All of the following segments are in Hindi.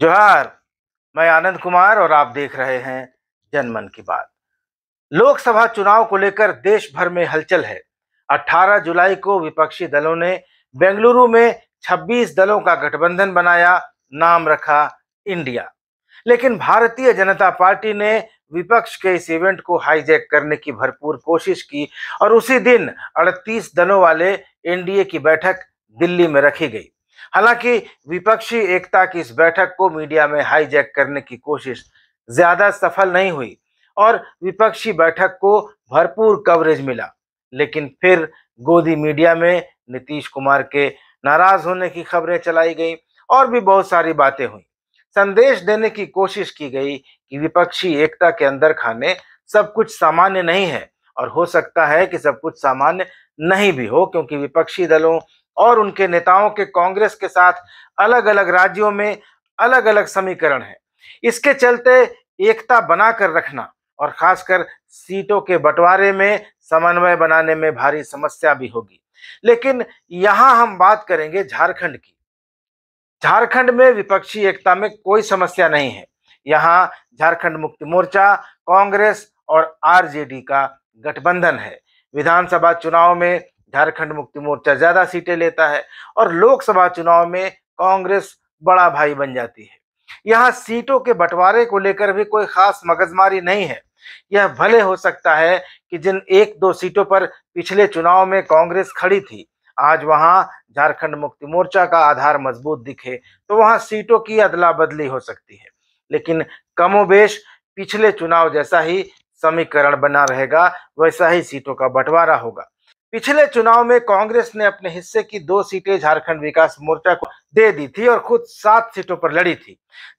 जोहार मैं आनंद कुमार और आप देख रहे हैं जनमन की बात लोकसभा चुनाव को लेकर देश भर में हलचल है 18 जुलाई को विपक्षी दलों ने बेंगलुरु में 26 दलों का गठबंधन बनाया नाम रखा इंडिया लेकिन भारतीय जनता पार्टी ने विपक्ष के इस इवेंट को हाईजैक करने की भरपूर कोशिश की और उसी दिन 38 दलों वाले एनडीए की बैठक दिल्ली में रखी गई हालांकि विपक्षी एकता की इस बैठक को मीडिया में हाईजैक करने की कोशिश ज्यादा सफल नहीं हुई और विपक्षी बैठक को भरपूर कवरेज मिला लेकिन फिर गोदी मीडिया में नीतीश कुमार के नाराज होने की खबरें चलाई गई और भी बहुत सारी बातें हुई संदेश देने की कोशिश की गई कि विपक्षी एकता के अंदर खाने सब कुछ सामान्य नहीं है और हो सकता है कि सब कुछ सामान्य नहीं भी हो क्योंकि विपक्षी दलों और उनके नेताओं के कांग्रेस के साथ अलग अलग राज्यों में अलग अलग समीकरण है इसके चलते एकता बनाकर रखना और खासकर सीटों के बंटवारे में समन्वय बनाने में भारी समस्या भी होगी लेकिन यहां हम बात करेंगे झारखंड की झारखंड में विपक्षी एकता में कोई समस्या नहीं है यहां झारखंड मुक्ति मोर्चा कांग्रेस और आरजेडी का गठबंधन है विधानसभा चुनाव में झारखंड मुक्ति मोर्चा ज्यादा सीटें लेता है और लोकसभा चुनाव में कांग्रेस बड़ा भाई बन जाती है यहाँ सीटों के बंटवारे को लेकर भी कोई खास मगजमारी नहीं है यह भले हो सकता है कि जिन एक दो सीटों पर पिछले चुनाव में कांग्रेस खड़ी थी आज वहां झारखंड मुक्ति मोर्चा का आधार मजबूत दिखे तो वहां सीटों की अदला बदली हो सकती है लेकिन कमोबेश पिछले चुनाव जैसा ही समीकरण बना रहेगा वैसा ही सीटों का बंटवारा होगा पिछले चुनाव में कांग्रेस ने अपने हिस्से की दो सीटें झारखंड विकास मोर्चा को दे दी थी और खुद सात सीटों पर लड़ी थी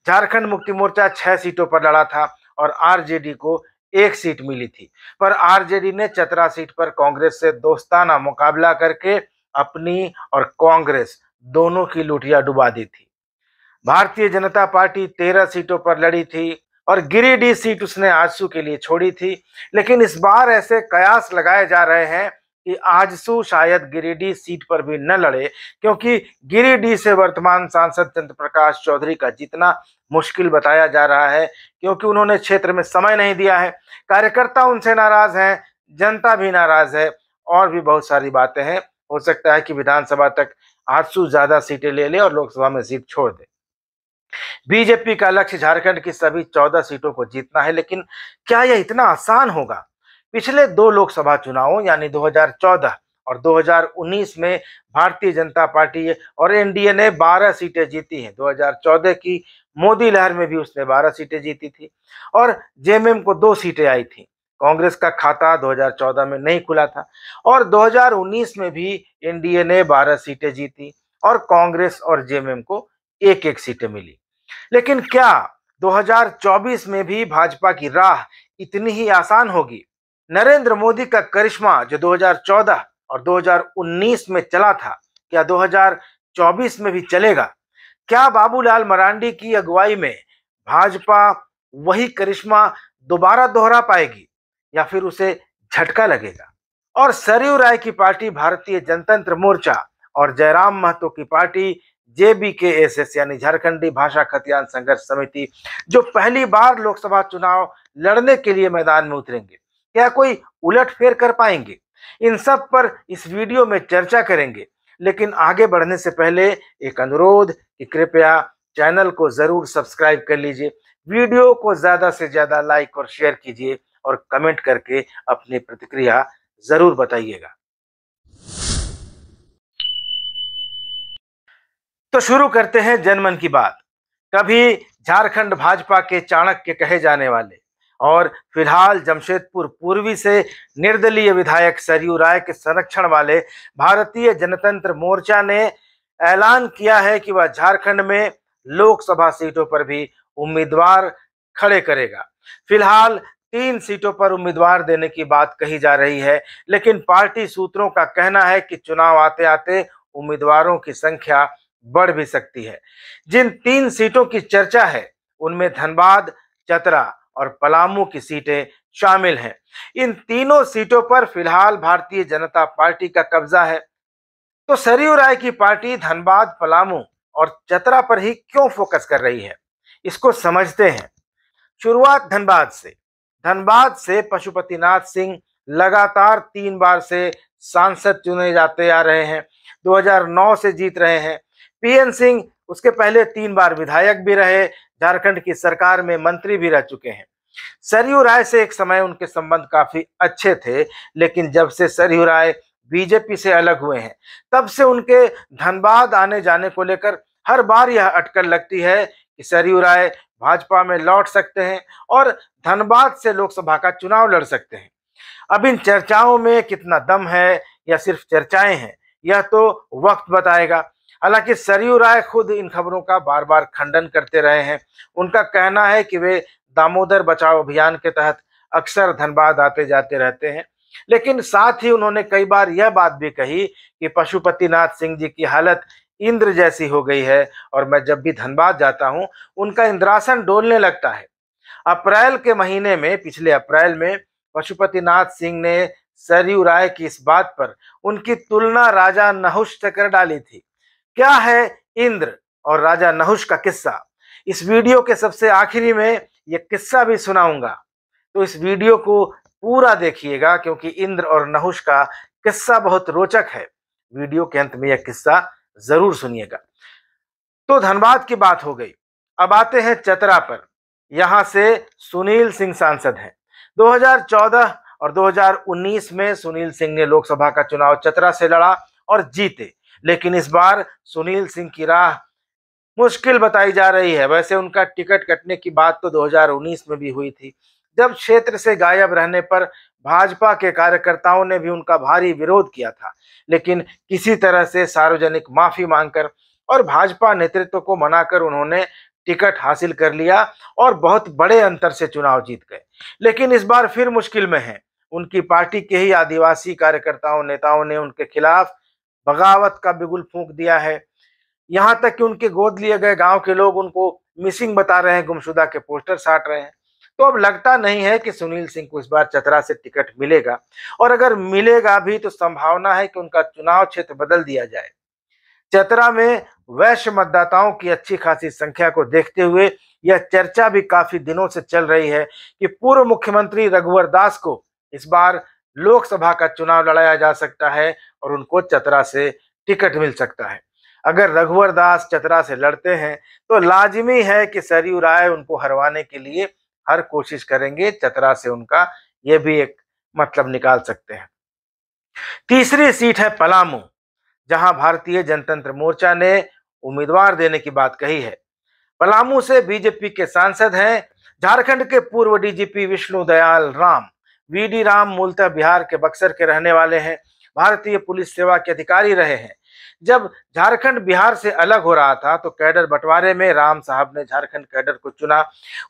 झारखंड मुक्ति मोर्चा छह सीटों पर लड़ा था और आरजेडी को एक सीट मिली थी पर आरजेडी ने चतरा सीट पर कांग्रेस से दोस्ताना मुकाबला करके अपनी और कांग्रेस दोनों की लुटिया डुबा दी थी भारतीय जनता पार्टी तेरह सीटों पर लड़ी थी और गिरिडीह सीट उसने आंसू के लिए छोड़ी थी लेकिन इस बार ऐसे कयास लगाए जा रहे हैं कि आजसू शायद गिरिडीह सीट पर भी न लड़े क्योंकि गिरिडीह से वर्तमान सांसद चंद्र प्रकाश चौधरी का जीतना मुश्किल बताया जा रहा है क्योंकि उन्होंने क्षेत्र में समय नहीं दिया है कार्यकर्ता उनसे नाराज हैं जनता भी नाराज है और भी बहुत सारी बातें हैं हो सकता है कि विधानसभा तक आजसू ज्यादा सीटें ले ले और लोकसभा में सीट छोड़ दे बीजेपी का लक्ष्य झारखंड की सभी चौदह सीटों को जीतना है लेकिन क्या यह इतना आसान होगा पिछले दो लोकसभा चुनावों यानी 2014 और 2019 में भारतीय जनता पार्टी और एनडीए ने 12 सीटें जीती हैं 2014 की मोदी लहर में भी उसने 12 सीटें जीती थी और जेएमएम को दो सीटें आई थी कांग्रेस का खाता 2014 में नहीं खुला था और 2019 में भी एनडीए ने 12 सीटें जीती और कांग्रेस और जेएमएम को एक एक सीटें मिली लेकिन क्या 2024 में भी भाजपा की राह इतनी ही आसान होगी नरेंद्र मोदी का करिश्मा जो 2014 और 2019 में चला था क्या 2024 में भी चलेगा क्या बाबूलाल मरांडी की अगुवाई में भाजपा वही करिश्मा दोबारा दोहरा पाएगी या फिर उसे झटका लगेगा और सरयू राय की पार्टी भारतीय जनतंत्र मोर्चा और जयराम महतो की पार्टी जेबी के एस एस यानी झारखंडी भाषा खतियान संघर्ष समिति जो पहली बार लोकसभा चुनाव लड़ने के लिए मैदान में उतरेंगे क्या कोई उलट फेर कर पाएंगे इन सब पर इस वीडियो में चर्चा करेंगे लेकिन आगे बढ़ने से पहले एक अनुरोध कि कृपया चैनल को ज़रूर सब्सक्राइब कर लीजिए वीडियो को ज़्यादा से ज़्यादा लाइक और शेयर कीजिए और कमेंट करके अपनी प्रतिक्रिया ज़रूर बताइएगा तो शुरू करते हैं जनमन की बात कभी झारखंड भाजपा के चाणक्य कहे जाने वाले और फिलहाल जमशेदपुर पूर्वी से निर्दलीय विधायक सरयू राय के संरक्षण वाले भारतीय जनतंत्र मोर्चा ने ऐलान किया है कि वह झारखंड में लोकसभा सीटों पर भी उम्मीदवार खड़े करेगा फिलहाल तीन सीटों पर उम्मीदवार देने की बात कही जा रही है लेकिन पार्टी सूत्रों का कहना है कि चुनाव आते आते उम्मीदवारों की संख्या बढ़ भी सकती है जिन तीन सीटों की चर्चा है उनमें धनबाद चतरा और पलामू की सीटें शामिल हैं इन तीनों सीटों पर फिलहाल भारतीय जनता पार्टी का कब्जा है तो सरयू राय की पार्टी धनबाद पलामू और चतरा पर ही क्यों फोकस कर रही है इसको समझते हैं शुरुआत धनबाद से धनबाद से पशुपतिनाथ सिंह लगातार तीन बार से सांसद चुने जाते आ रहे हैं 2009 से जीत रहे हैं पीएन सिंह उसके पहले तीन बार विधायक भी रहे झारखंड की सरकार में मंत्री भी रह चुके हैं सरयू राय से एक समय उनके संबंध काफी अच्छे थे लेकिन जब से सरयू राय बीजेपी से अलग हुए हैं तब से उनके धनबाद आने जाने को लेकर हर बार यह अटकल लगती है कि सरयू राय भाजपा में लौट सकते हैं और धनबाद से लोकसभा का चुनाव लड़ सकते हैं अब इन चर्चाओं में कितना दम है या सिर्फ चर्चाएं हैं यह तो वक्त बताएगा हालांकि सरयू राय खुद इन खबरों का बार बार खंडन करते रहे हैं उनका कहना है कि वे दामोदर बचाओ अभियान के तहत अक्सर धनबाद आते जाते रहते हैं लेकिन साथ ही उन्होंने कई बार यह बात भी कही कि पशुपतिनाथ सिंह जी की हालत इंद्र जैसी हो गई है और मैं जब भी धनबाद जाता हूं उनका इंद्रासन डोलने लगता है अप्रैल के महीने में पिछले अप्रैल में पशुपतिनाथ सिंह ने सरयू राय की इस बात पर उनकी तुलना राजा नहुष कर डाली थी क्या है इंद्र और राजा नहुष का किस्सा इस वीडियो के सबसे आखिरी में ये किस्सा भी सुनाऊंगा तो इस वीडियो को पूरा देखिएगा क्योंकि इंद्र और नहुष का किस्सा बहुत रोचक है वीडियो के अंत में यह किस्सा जरूर सुनिएगा तो धनबाद की बात हो गई अब आते हैं चतरा पर यहां से सुनील सिंह सांसद हैं 2014 और 2019 में सुनील सिंह ने लोकसभा का चुनाव चतरा से लड़ा और जीते लेकिन इस बार सुनील सिंह की राह मुश्किल बताई जा रही है वैसे उनका टिकट कटने की बात तो 2019 में भी हुई थी जब क्षेत्र से गायब रहने पर भाजपा के कार्यकर्ताओं ने भी उनका भारी विरोध किया था लेकिन किसी तरह से सार्वजनिक माफी मांगकर और भाजपा नेतृत्व को मनाकर उन्होंने टिकट हासिल कर लिया और बहुत बड़े अंतर से चुनाव जीत गए लेकिन इस बार फिर मुश्किल में है उनकी पार्टी के ही आदिवासी कार्यकर्ताओं नेताओं ने उनके खिलाफ बगावत का बिगुल फूंक दिया है यहाँ तक कि उनके गोद लिए गए गांव के लोग उनको मिसिंग बता रहे हैं गुमशुदा के पोस्टर साट रहे हैं तो अब लगता नहीं है कि सुनील सिंह को इस बार चतरा से टिकट मिलेगा और अगर मिलेगा भी तो संभावना है कि उनका चुनाव क्षेत्र बदल दिया जाए चतरा में वैश्य मतदाताओं की अच्छी खासी संख्या को देखते हुए यह चर्चा भी काफी दिनों से चल रही है कि पूर्व मुख्यमंत्री रघुवर दास को इस बार लोकसभा का चुनाव लड़ाया जा सकता है और उनको चतरा से टिकट मिल सकता है अगर रघुवर दास चतरा से लड़ते हैं तो लाजमी है कि सरयू राय उनको हरवाने के लिए हर कोशिश करेंगे चतरा से उनका यह भी एक मतलब निकाल सकते हैं तीसरी सीट है पलामू जहां भारतीय जनतंत्र मोर्चा ने उम्मीदवार देने की बात कही है पलामू से बीजेपी के सांसद हैं झारखंड के पूर्व DGP Vishnu Dayal Ram V D Ram मूलतः बिहार के बक्सर के रहने वाले हैं भारतीय पुलिस सेवा के अधिकारी रहे हैं जब झारखंड बिहार से अलग हो रहा था तो कैडर बंटवारे में राम साहब ने झारखंड कैडर को चुना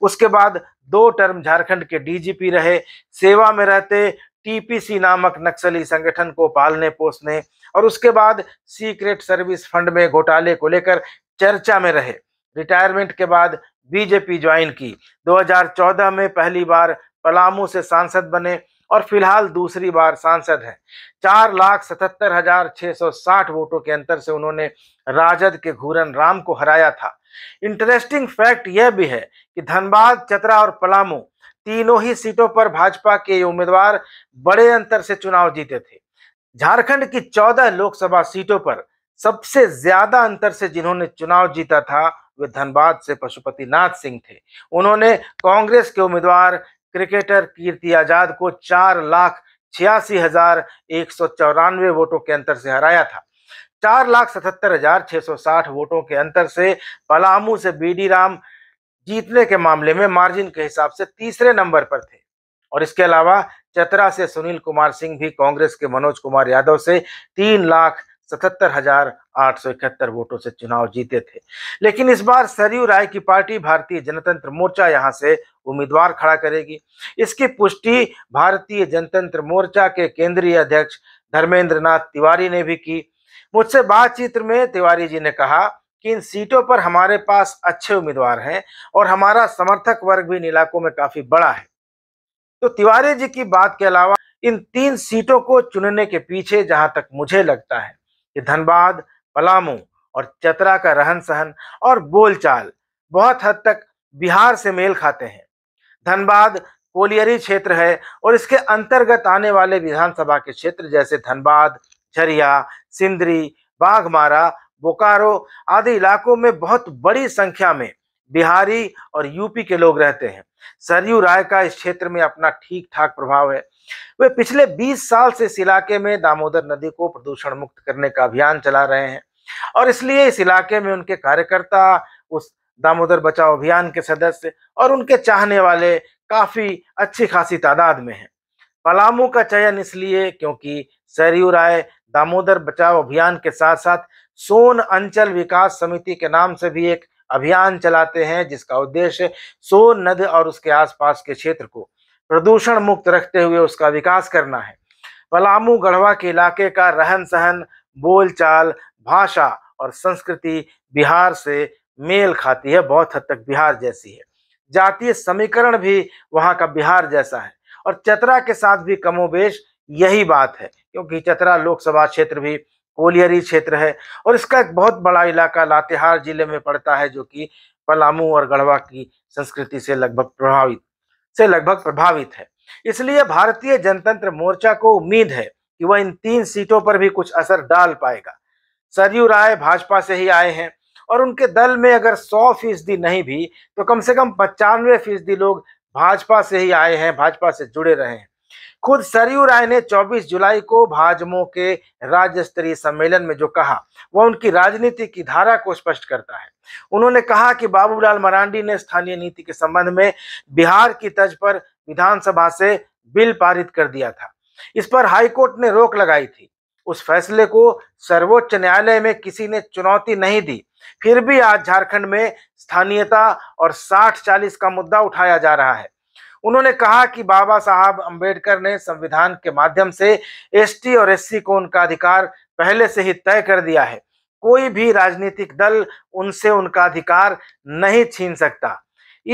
उसके बाद दो टर्म झारखंड के डीजीपी रहे सेवा में रहते टीपीसी नामक नक्सली संगठन को पालने पोसने और उसके बाद सीक्रेट सर्विस फंड में घोटाले को लेकर चर्चा में रहे रिटायरमेंट के बाद बीजेपी ज्वाइन की 2014 में पहली बार पलामू से सांसद बने और फिलहाल दूसरी बार सांसद हैं चार लाख सतहत्तर हजार छः सौ साठ वोटों के अंतर से उन्होंने राजद के घूरन राम को हराया था इंटरेस्टिंग फैक्ट यह भी है कि धनबाद चतरा और पलामू तीनों ही सीटों पर भाजपा के उम्मीदवार बड़े अंतर से चुनाव जीते थे झारखंड की चौदह लोकसभा सीटों पर सबसे ज्यादा अंतर से जिन्होंने चुनाव जीता था वे धनबाद से पशुपतिनाथ सिंह थे उन्होंने कांग्रेस के उम्मीदवार क्रिकेटर कीर्ति आजाद को चार लाख छियासी हजार एक सौ चौरानवे वोटों के अंतर से हराया था चार लाख सतहत्तर हजार छह सौ साठ वोटों के अंतर से पलामू से बीडी राम जीतने के मामले में मार्जिन के हिसाब से तीसरे नंबर पर थे और इसके अलावा चतरा से सुनील कुमार सिंह भी कांग्रेस के मनोज कुमार यादव से तीन लाख सतहत्तर हजार आठ सौ इकहत्तर वोटों से चुनाव जीते थे लेकिन इस बार सरयू राय की पार्टी भारतीय जनतंत्र मोर्चा यहां से उम्मीदवार खड़ा करेगी इसकी पुष्टि भारतीय जनतंत्र मोर्चा के केंद्रीय अध्यक्ष धर्मेंद्र नाथ तिवारी ने भी की मुझसे बातचीत में तिवारी जी ने कहा कि इन सीटों पर हमारे पास अच्छे उम्मीदवार हैं और हमारा समर्थक वर्ग भी इन इलाकों में काफी बड़ा है तो तिवारी जी की बात के अलावा इन तीन सीटों को चुनने के पीछे जहां तक मुझे लगता है कि धनबाद पलामू और चतरा का रहन सहन और बोलचाल बहुत हद तक बिहार से मेल खाते हैं धनबाद कोलियरी क्षेत्र है और इसके अंतर्गत आने वाले विधानसभा के क्षेत्र जैसे धनबाद झरिया सिंदरी बाघमारा बोकारो आदि इलाकों में बहुत बड़ी संख्या में बिहारी और यूपी के लोग रहते हैं सरयू राय का इस क्षेत्र में अपना ठीक ठाक प्रभाव है वे पिछले 20 साल से इस इलाके में दामोदर नदी को प्रदूषण मुक्त करने का अभियान चला रहे हैं और इसलिए इस इलाके में उनके कार्यकर्ता उस दामोदर बचाओ अभियान के सदस्य और उनके चाहने वाले काफी अच्छी खासी तादाद में हैं पलामू का चयन इसलिए क्योंकि सरयू राय दामोदर बचाओ अभियान के साथ साथ सोन अंचल विकास समिति के नाम से भी एक अभियान चलाते हैं जिसका उद्देश्य सोन नदी और उसके आसपास के क्षेत्र को प्रदूषण मुक्त रखते हुए उसका विकास करना है पलामू गढ़वा के इलाके का रहन सहन बोलचाल भाषा और संस्कृति बिहार से मेल खाती है बहुत हद तक बिहार जैसी है जातीय समीकरण भी वहाँ का बिहार जैसा है और चतरा के साथ भी कमोबेश यही बात है क्योंकि चतरा लोकसभा क्षेत्र भी कोलियरी क्षेत्र है और इसका एक बहुत बड़ा इलाका लातेहार जिले में पड़ता है जो कि पलामू और गढ़वा की संस्कृति से लगभग प्रभावित से लगभग प्रभावित है इसलिए भारतीय जनतंत्र मोर्चा को उम्मीद है कि वह इन तीन सीटों पर भी कुछ असर डाल पाएगा सरयू राय भाजपा से ही आए हैं और उनके दल में अगर सौ फीसदी नहीं भी तो कम से कम पचानवे फीसदी लोग भाजपा से ही आए हैं भाजपा से जुड़े रहे हैं खुद सरयू राय ने 24 जुलाई को भाजमो के राज्य स्तरीय सम्मेलन में जो कहा वह उनकी राजनीति की धारा को स्पष्ट करता है उन्होंने कहा कि बाबूलाल मरांडी ने स्थानीय नीति के संबंध में बिहार की तर्ज पर विधानसभा से बिल पारित कर दिया था इस पर हाईकोर्ट ने रोक लगाई थी उस फैसले को सर्वोच्च न्यायालय में किसी ने चुनौती नहीं दी फिर भी आज झारखंड में स्थानीयता और साठ चालीस का मुद्दा उठाया जा रहा है उन्होंने कहा कि बाबा साहब अंबेडकर ने संविधान के माध्यम से एसटी और एससी को उनका अधिकार पहले से ही तय कर दिया है कोई भी राजनीतिक दल उनसे उनका अधिकार नहीं छीन सकता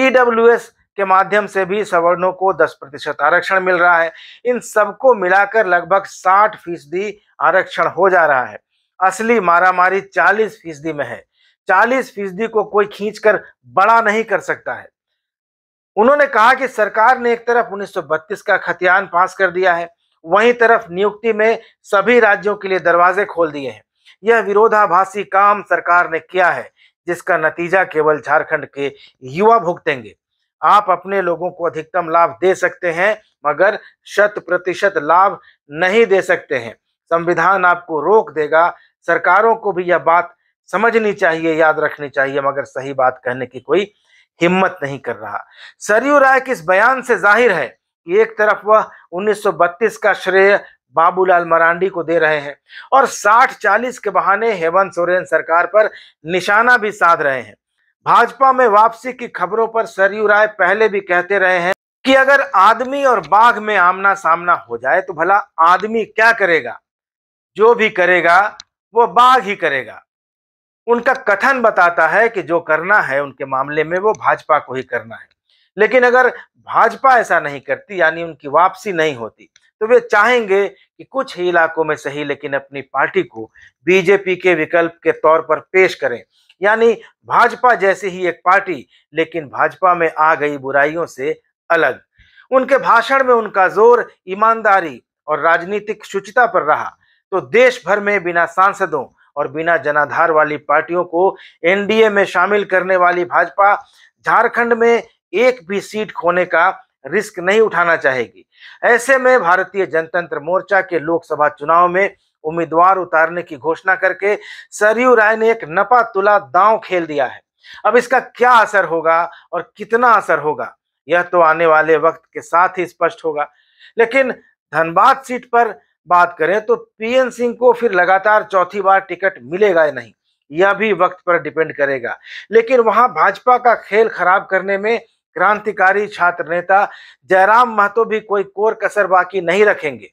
ईडब्ल्यूएस के माध्यम से भी सवर्णों को 10 प्रतिशत आरक्षण मिल रहा है इन सबको मिलाकर लगभग 60 फीसदी आरक्षण हो जा रहा है असली मारामारी 40 फीसदी में है 40 फीसदी को कोई खींचकर बड़ा नहीं कर सकता है उन्होंने कहा कि सरकार ने एक तरफ 1932 का खतियान पास कर दिया है वहीं तरफ नियुक्ति में सभी राज्यों के लिए दरवाजे खोल दिए हैं यह विरोधाभासी काम सरकार ने किया है जिसका नतीजा केवल झारखंड के युवा भुगतेंगे आप अपने लोगों को अधिकतम लाभ दे सकते हैं मगर शत प्रतिशत लाभ नहीं दे सकते हैं संविधान आपको रोक देगा सरकारों को भी यह बात समझनी चाहिए याद रखनी चाहिए मगर सही बात कहने की कोई हिम्मत नहीं कर रहा सरयू राय के इस बयान से जाहिर है कि एक तरफ वह 1932 का श्रेय बाबूलाल मरांडी को दे रहे हैं और 60-40 के बहाने हेमंत सोरेन सरकार पर निशाना भी साध रहे हैं भाजपा में वापसी की खबरों पर सरयू राय पहले भी कहते रहे हैं कि अगर आदमी और बाघ में आमना सामना हो जाए तो भला आदमी क्या करेगा जो भी करेगा वो बाघ ही करेगा उनका कथन बताता है कि जो करना है उनके मामले में वो भाजपा को ही करना है लेकिन अगर भाजपा ऐसा नहीं करती यानी उनकी वापसी नहीं होती तो वे चाहेंगे कि कुछ ही इलाकों में सही लेकिन अपनी पार्टी को बीजेपी के विकल्प के तौर पर पेश करें यानी भाजपा जैसी ही एक पार्टी लेकिन भाजपा में आ गई बुराइयों से अलग उनके भाषण में उनका जोर ईमानदारी और राजनीतिक शुचिता पर रहा तो देश भर में बिना सांसदों और बिना जनाधार वाली पार्टियों को एनडीए में शामिल करने वाली भाजपा झारखंड में एक भी सीट खोने का रिस्क नहीं उठाना चाहेगी ऐसे में भारतीय जनतंत्र मोर्चा के लोकसभा चुनाव में उम्मीदवार उतारने की घोषणा करके सरयू राय ने एक नपा तुला दांव खेल दिया है अब इसका क्या असर होगा और कितना असर होगा यह तो आने वाले वक्त के साथ ही स्पष्ट होगा लेकिन धनबाद सीट पर बात करें तो पीएन सिंह को फिर लगातार चौथी बार टिकट मिलेगा या नहीं यह भी वक्त पर डिपेंड करेगा लेकिन वहां भाजपा का खेल खराब करने में क्रांतिकारी छात्र नेता जयराम महतो भी कोई कोर कसर बाकी नहीं रखेंगे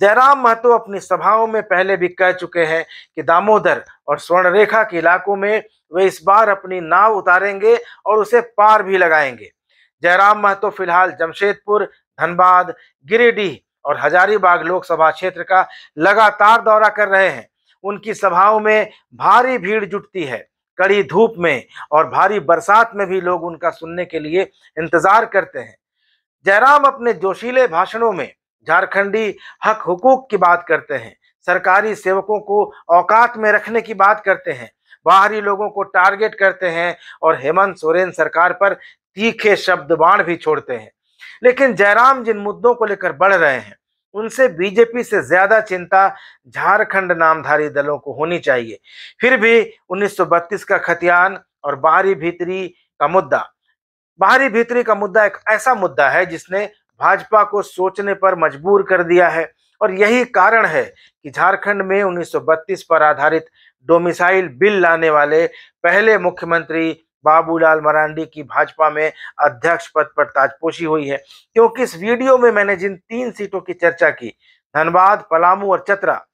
जयराम महतो अपनी सभाओं में पहले भी कह चुके हैं कि दामोदर और स्वर्णरेखा के इलाकों में वे इस बार अपनी नाव उतारेंगे और उसे पार भी लगाएंगे जयराम महतो फिलहाल जमशेदपुर धनबाद गिरिडीह और हजारीबाग लोकसभा क्षेत्र का लगातार दौरा कर रहे हैं उनकी सभाओं में भारी भीड़ जुटती है कड़ी धूप में और भारी बरसात में भी लोग उनका सुनने के लिए इंतजार करते हैं जयराम अपने जोशीले भाषणों में झारखंडी हक हुकूक की बात करते हैं सरकारी सेवकों को औकात में रखने की बात करते हैं बाहरी लोगों को टारगेट करते हैं और हेमंत सोरेन सरकार पर तीखे शब्द बाण भी छोड़ते हैं लेकिन जयराम जिन मुद्दों को लेकर बढ़ रहे हैं उनसे बीजेपी से ज्यादा चिंता झारखंड नामधारी दलों को होनी चाहिए फिर भी 1932 का खतियान और बाहरी भीतरी का मुद्दा बाहरी भीतरी का मुद्दा एक ऐसा मुद्दा है जिसने भाजपा को सोचने पर मजबूर कर दिया है और यही कारण है कि झारखंड में 1932 पर आधारित डोमिसाइल बिल लाने वाले पहले मुख्यमंत्री बाबूलाल मरांडी की भाजपा में अध्यक्ष पद पर ताजपोशी हुई है क्योंकि इस वीडियो में मैंने जिन तीन सीटों की चर्चा की धनबाद पलामू और चतरा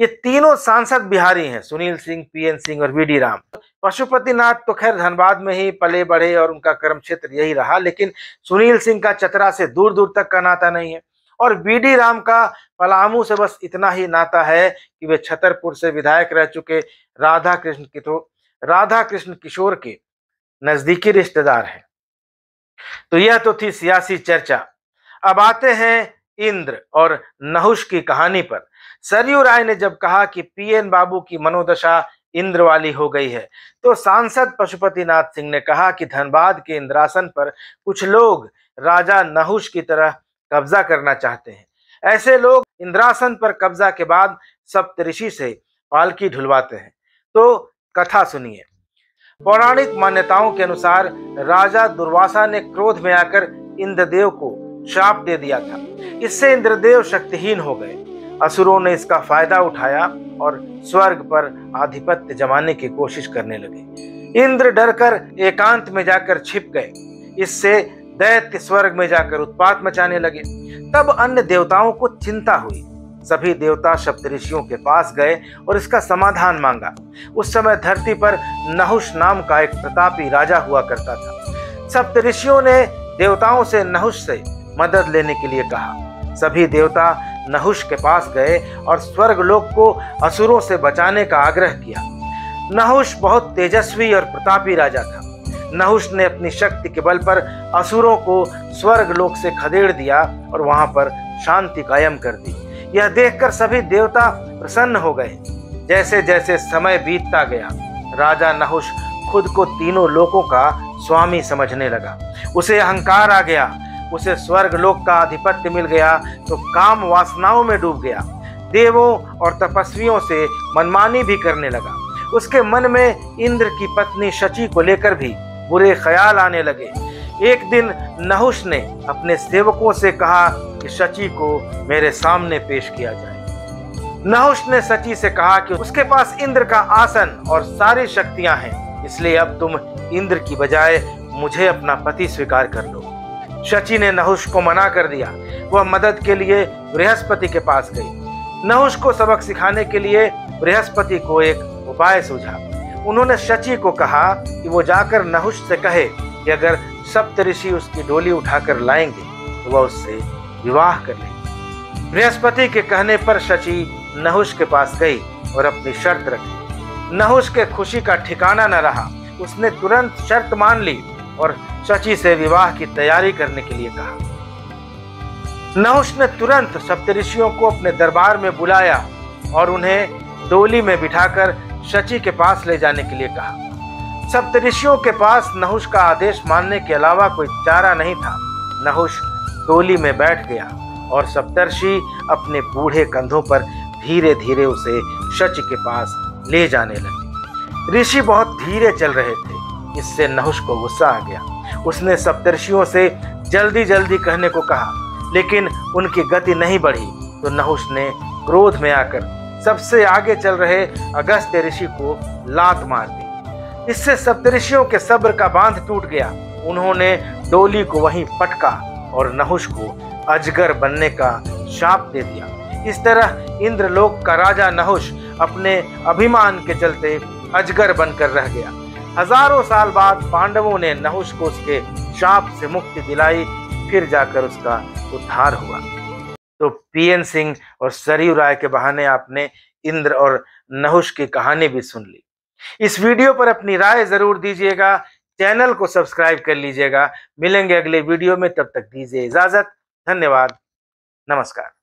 ये तीनों सांसद बिहारी हैं सुनील सिंह पीएन सिंह और वीडी राम पशुपतिनाथ तो खैर धनबाद में ही पले बढ़े और उनका कर्म क्षेत्र यही रहा लेकिन सुनील सिंह का चतरा से दूर दूर तक का नाता नहीं है और बीडी राम का पलामू से बस इतना ही नाता है कि वे छतरपुर से विधायक रह चुके राधा कृष्ण किशोर राधा कृष्ण किशोर के नज़दीकी रिश्तेदार हैं तो यह तो थी सियासी चर्चा अब आते हैं इंद्र और नहुष की कहानी पर सरयू राय ने जब कहा कि पीएन बाबू की मनोदशा इंद्र वाली हो गई है तो सांसद पशुपतिनाथ सिंह ने कहा कि धनबाद के इंद्रासन पर कुछ लोग राजा नहुष की तरह कब्जा करना चाहते हैं ऐसे लोग इंद्रासन पर कब्जा के बाद सप्तऋषि से पालकी ढुलवाते हैं तो कथा सुनिए पौराणिक मान्यताओं के अनुसार राजा दुर्वासा ने क्रोध में आकर इंद्रदेव को श्राप दे दिया था इससे इंद्रदेव शक्तिहीन हो गए असुरों ने इसका फायदा उठाया और स्वर्ग पर आधिपत्य जमाने की कोशिश करने लगे इंद्र डरकर एकांत में जाकर छिप गए इससे दैत्य स्वर्ग में जाकर उत्पात मचाने लगे तब अन्य देवताओं को चिंता हुई सभी देवता शब्द ऋषियों के पास गए और इसका समाधान मांगा उस समय धरती पर नहुष नाम का एक प्रतापी राजा हुआ करता था सप्त ऋषियों ने देवताओं से नहुष से मदद लेने के लिए कहा सभी देवता नहुष के पास गए और स्वर्गलोक को असुरों से बचाने का आग्रह किया नहुष बहुत तेजस्वी और प्रतापी राजा था नहुष ने अपनी शक्ति के बल पर असुरों को स्वर्गलोक से खदेड़ दिया और वहां पर शांति कायम कर दी यह देखकर सभी देवता प्रसन्न हो गए जैसे जैसे समय बीतता गया राजा नहुष खुद को तीनों लोकों का स्वामी समझने लगा उसे अहंकार आ गया उसे स्वर्ग लोक का आधिपत्य मिल गया तो काम वासनाओं में डूब गया देवों और तपस्वियों से मनमानी भी करने लगा उसके मन में इंद्र की पत्नी शची को लेकर भी बुरे ख्याल आने लगे एक दिन नहुष ने अपने सेवकों से कहा कि सची को मेरे सामने पेश किया जाए नहुष ने सची से कहा कि उसके पास इंद्र का आसन और सारी शक्तियां हैं इसलिए अब तुम इंद्र की बजाय मुझे अपना पति स्वीकार कर लो शची ने नहुष को मना कर दिया वह मदद के लिए बृहस्पति के पास गई नहुष को सबक सिखाने के लिए बृहस्पति को एक उपाय सूझा उन्होंने शची को कहा कि वो जाकर नहुष से कहे कि अगर सप्त ऋषि उसकी डोली उठाकर लाएंगे तो वह उससे विवाह कर लेंगे बृहस्पति के कहने पर शची नहुष के पास गई और अपनी शर्त रखी नहुष के खुशी का ठिकाना न रहा उसने तुरंत शर्त मान ली और शची से विवाह की तैयारी करने के लिए कहा नहुष ने तुरंत सप्तऋषियों को अपने दरबार में बुलाया और उन्हें डोली में बिठाकर शची के पास ले जाने के लिए कहा सप्तऋषियों के पास नहुष का आदेश मानने के अलावा कोई चारा नहीं था नहुष टोली में बैठ गया और सप्तर्षि अपने बूढ़े कंधों पर धीरे धीरे उसे शच के पास ले जाने लगे ऋषि बहुत धीरे चल रहे थे इससे नहुष को गुस्सा आ गया उसने सप्तर्षियों से जल्दी जल्दी कहने को कहा लेकिन उनकी गति नहीं बढ़ी तो नहुष ने क्रोध में आकर सबसे आगे चल रहे अगस्त्य ऋषि को लात मार दी इससे सप्तऋषियों के सब्र का बांध टूट गया उन्होंने डोली को वहीं पटका और नहुष को अजगर बनने का शाप दे दिया इस तरह इंद्रलोक का राजा नहुष अपने अभिमान के चलते अजगर बनकर रह गया हजारों साल बाद पांडवों ने नहुष को उसके शाप से मुक्ति दिलाई फिर जाकर उसका उद्धार हुआ तो पीएन सिंह और सरयू राय के बहाने आपने इंद्र और नहुष की कहानी भी सुन ली इस वीडियो पर अपनी राय ज़रूर दीजिएगा चैनल को सब्सक्राइब कर लीजिएगा मिलेंगे अगले वीडियो में तब तक दीजिए इजाज़त धन्यवाद नमस्कार